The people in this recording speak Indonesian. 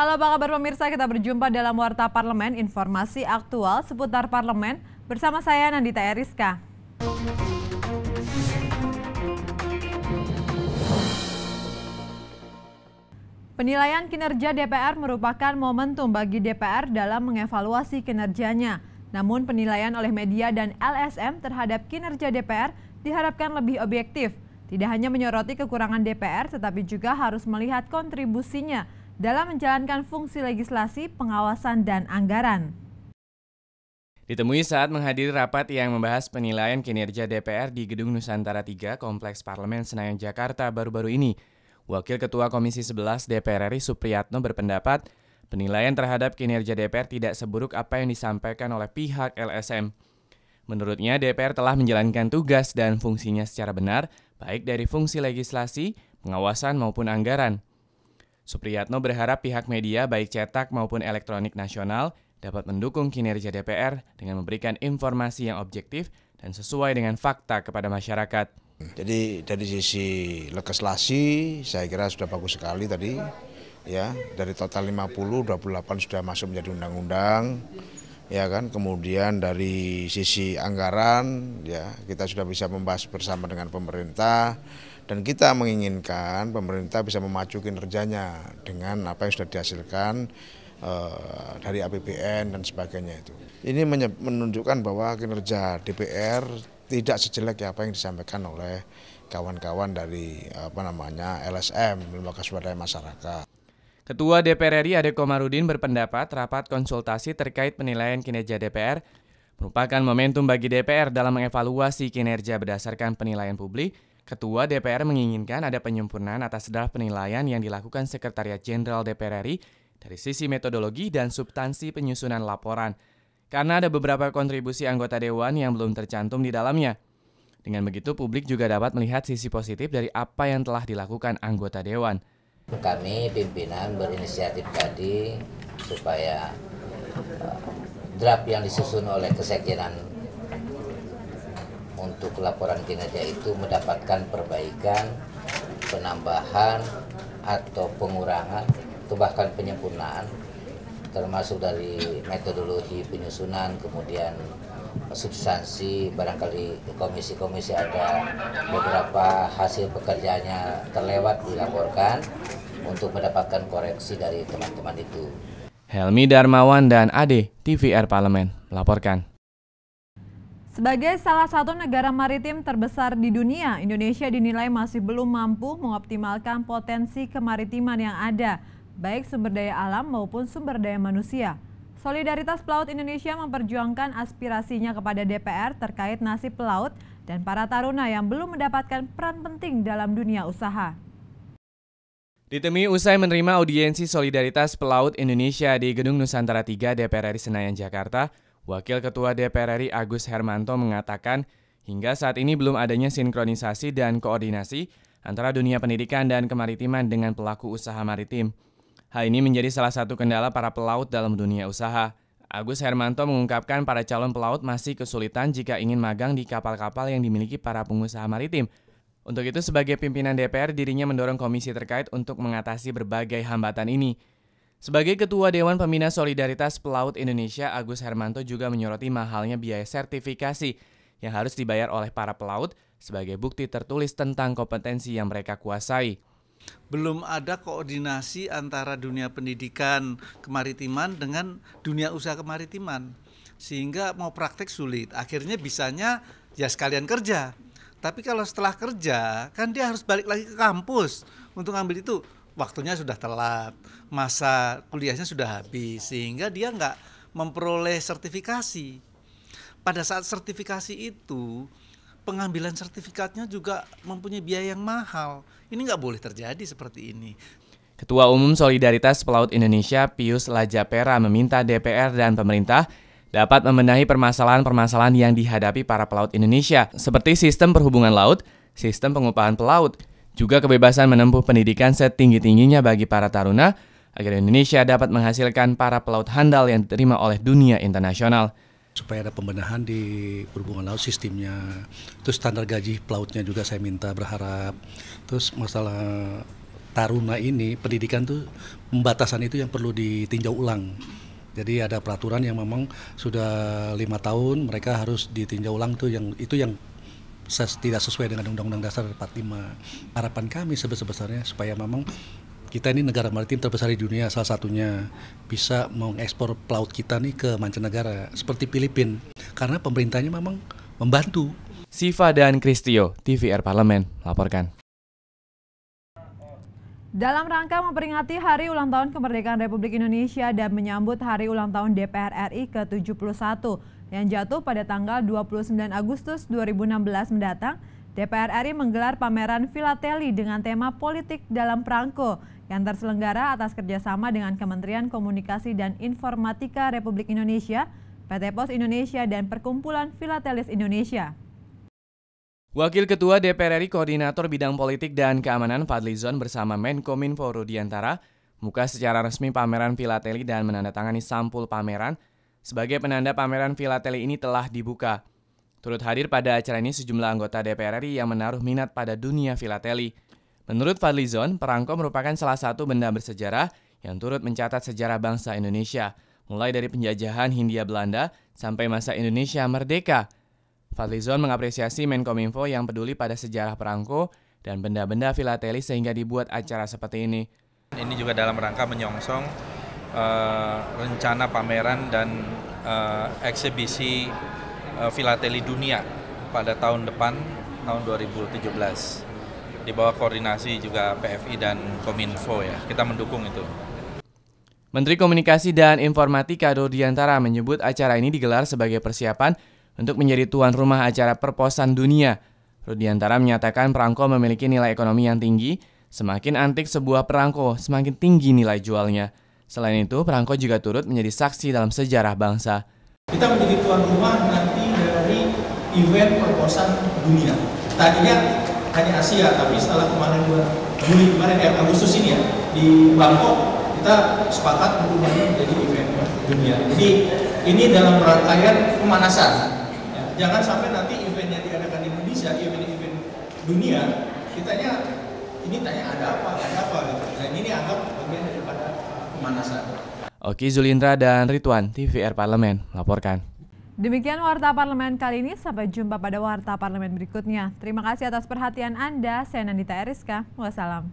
Halo apa kabar pemirsa, kita berjumpa dalam Warta Parlemen, informasi aktual seputar parlemen bersama saya Nandita Eriska. Penilaian kinerja DPR merupakan momentum bagi DPR dalam mengevaluasi kinerjanya. Namun penilaian oleh media dan LSM terhadap kinerja DPR diharapkan lebih objektif. Tidak hanya menyoroti kekurangan DPR, tetapi juga harus melihat kontribusinya dalam menjalankan fungsi legislasi, pengawasan, dan anggaran. Ditemui saat menghadiri rapat yang membahas penilaian kinerja DPR di Gedung Nusantara 3 Kompleks Parlemen Senayan Jakarta baru-baru ini, Wakil Ketua Komisi 11 DPR RI Supriyatno berpendapat penilaian terhadap kinerja DPR tidak seburuk apa yang disampaikan oleh pihak LSM. Menurutnya, DPR telah menjalankan tugas dan fungsinya secara benar, baik dari fungsi legislasi, pengawasan maupun anggaran. Supriyatno berharap pihak media baik cetak maupun elektronik nasional dapat mendukung kinerja DPR dengan memberikan informasi yang objektif dan sesuai dengan fakta kepada masyarakat. Jadi dari sisi legislasi saya kira sudah bagus sekali tadi ya dari total 50 28 sudah masuk menjadi undang-undang ya kan kemudian dari sisi anggaran ya kita sudah bisa membahas bersama dengan pemerintah dan kita menginginkan pemerintah bisa memacu kinerjanya dengan apa yang sudah dihasilkan eh, dari APBN dan sebagainya itu. Ini menunjukkan bahwa kinerja DPR tidak sejelek ya apa yang disampaikan oleh kawan-kawan dari apa namanya LSM lembaga swadaya masyarakat. Ketua DPR RI Ade Komarudin berpendapat rapat konsultasi terkait penilaian kinerja DPR merupakan momentum bagi DPR dalam mengevaluasi kinerja berdasarkan penilaian publik Ketua DPR menginginkan ada penyempurnaan atas draft penilaian yang dilakukan Sekretariat Jenderal DPR RI dari sisi metodologi dan substansi penyusunan laporan, karena ada beberapa kontribusi anggota dewan yang belum tercantum di dalamnya. Dengan begitu, publik juga dapat melihat sisi positif dari apa yang telah dilakukan anggota dewan. Kami pimpinan berinisiatif tadi supaya eh, draft yang disusun oleh kesekjenan untuk laporan kinerja itu mendapatkan perbaikan, penambahan atau pengurangan atau bahkan penyempurnaan termasuk dari metodologi penyusunan kemudian substansi barangkali komisi-komisi ada beberapa hasil pekerjaannya terlewat dilaporkan untuk mendapatkan koreksi dari teman-teman itu. Helmi Darmawan dan Ade TVR Parlemen melaporkan. Sebagai salah satu negara maritim terbesar di dunia, Indonesia dinilai masih belum mampu mengoptimalkan potensi kemaritiman yang ada, baik sumber daya alam maupun sumber daya manusia. Solidaritas Pelaut Indonesia memperjuangkan aspirasinya kepada DPR terkait nasib pelaut dan para taruna yang belum mendapatkan peran penting dalam dunia usaha. Ditemui usai menerima audiensi Solidaritas Pelaut Indonesia di Gedung Nusantara 3 DPR RI Senayan, Jakarta, Wakil Ketua DPR RI Agus Hermanto mengatakan, hingga saat ini belum adanya sinkronisasi dan koordinasi antara dunia pendidikan dan kemaritiman dengan pelaku usaha maritim. Hal ini menjadi salah satu kendala para pelaut dalam dunia usaha. Agus Hermanto mengungkapkan para calon pelaut masih kesulitan jika ingin magang di kapal-kapal yang dimiliki para pengusaha maritim. Untuk itu, sebagai pimpinan DPR, dirinya mendorong komisi terkait untuk mengatasi berbagai hambatan ini. Sebagai Ketua Dewan Pembina Solidaritas Pelaut Indonesia, Agus Hermanto juga menyoroti mahalnya biaya sertifikasi yang harus dibayar oleh para pelaut sebagai bukti tertulis tentang kompetensi yang mereka kuasai. Belum ada koordinasi antara dunia pendidikan kemaritiman dengan dunia usaha kemaritiman. Sehingga mau praktek sulit. Akhirnya bisanya ya sekalian kerja. Tapi kalau setelah kerja kan dia harus balik lagi ke kampus untuk ngambil itu waktunya sudah telat, masa kuliahnya sudah habis, sehingga dia nggak memperoleh sertifikasi. Pada saat sertifikasi itu, pengambilan sertifikatnya juga mempunyai biaya yang mahal. Ini nggak boleh terjadi seperti ini. Ketua Umum Solidaritas Pelaut Indonesia Pius Lajapera meminta DPR dan pemerintah dapat membenahi permasalahan-permasalahan yang dihadapi para pelaut Indonesia, seperti sistem perhubungan laut, sistem pengupahan pelaut, juga kebebasan menempuh pendidikan setinggi-tingginya bagi para taruna agar Indonesia dapat menghasilkan para pelaut handal yang diterima oleh dunia internasional supaya ada pembenahan di perhubungan laut sistemnya terus standar gaji pelautnya juga saya minta berharap terus masalah taruna ini pendidikan tuh pembatasan itu yang perlu ditinjau ulang jadi ada peraturan yang memang sudah lima tahun mereka harus ditinjau ulang tuh yang itu yang tidak sesuai dengan Undang-Undang Dasar 45. Harapan kami sebesar-besarnya supaya memang kita ini negara maritim terbesar di dunia salah satunya bisa mengekspor pelaut kita nih ke mancanegara seperti Filipina karena pemerintahnya memang membantu. Siva dan Kristio, TVR Parlemen, laporkan. Dalam rangka memperingati Hari Ulang Tahun Kemerdekaan Republik Indonesia dan menyambut Hari Ulang Tahun DPR RI ke-71, yang jatuh pada tanggal 29 Agustus 2016 mendatang, DPR RI menggelar pameran filateli dengan tema politik dalam perangko yang terselenggara atas kerjasama dengan Kementerian Komunikasi dan Informatika Republik Indonesia, PT Pos Indonesia, dan Perkumpulan Filatelis Indonesia. Wakil Ketua DPR RI Koordinator Bidang Politik dan Keamanan Fadlizon bersama Menkominfo Rudiantara, muka secara resmi pameran Filateli dan menandatangani sampul pameran sebagai penanda pameran filateli ini telah dibuka. Turut hadir pada acara ini sejumlah anggota DPR RI yang menaruh minat pada dunia filateli. Menurut Fadlizon, perangko merupakan salah satu benda bersejarah yang turut mencatat sejarah bangsa Indonesia, mulai dari penjajahan Hindia Belanda sampai masa Indonesia merdeka. Fadlizon mengapresiasi Menkominfo yang peduli pada sejarah perangko dan benda-benda filateli sehingga dibuat acara seperti ini. Ini juga dalam rangka menyongsong Eh, rencana pameran dan uh, eh, eksibisi uh, eh, filateli dunia pada tahun depan tahun 2017 di bawah koordinasi juga PFI dan Kominfo ya kita mendukung itu. Menteri Komunikasi dan Informatika Antara menyebut acara ini digelar sebagai persiapan untuk menjadi tuan rumah acara perposan dunia. Rudiantara menyatakan perangko memiliki nilai ekonomi yang tinggi, semakin antik sebuah perangko, semakin tinggi nilai jualnya. Selain itu, Perangko juga turut menjadi saksi dalam sejarah bangsa. Kita menjadi tuan rumah nanti dari event perkosaan dunia. Tadinya hanya Asia, tapi setelah kemarin bulan Juli kemarin, eh, Agustus ini ya, di Bangkok kita sepakat untuk menjadi event dunia. Jadi ini dalam rangkaian pemanasan. Ya, jangan sampai nanti event yang diadakan di Indonesia, event-event dunia, kitanya ini tanya ada apa, ada apa gitu. Dan ini anggap bagian daripada Pemanasan. Oke, Zulindra dan Rituan, TVR Parlemen, melaporkan. Demikian Warta Parlemen kali ini, sampai jumpa pada Warta Parlemen berikutnya. Terima kasih atas perhatian Anda, saya Nandita Eriska, wassalam.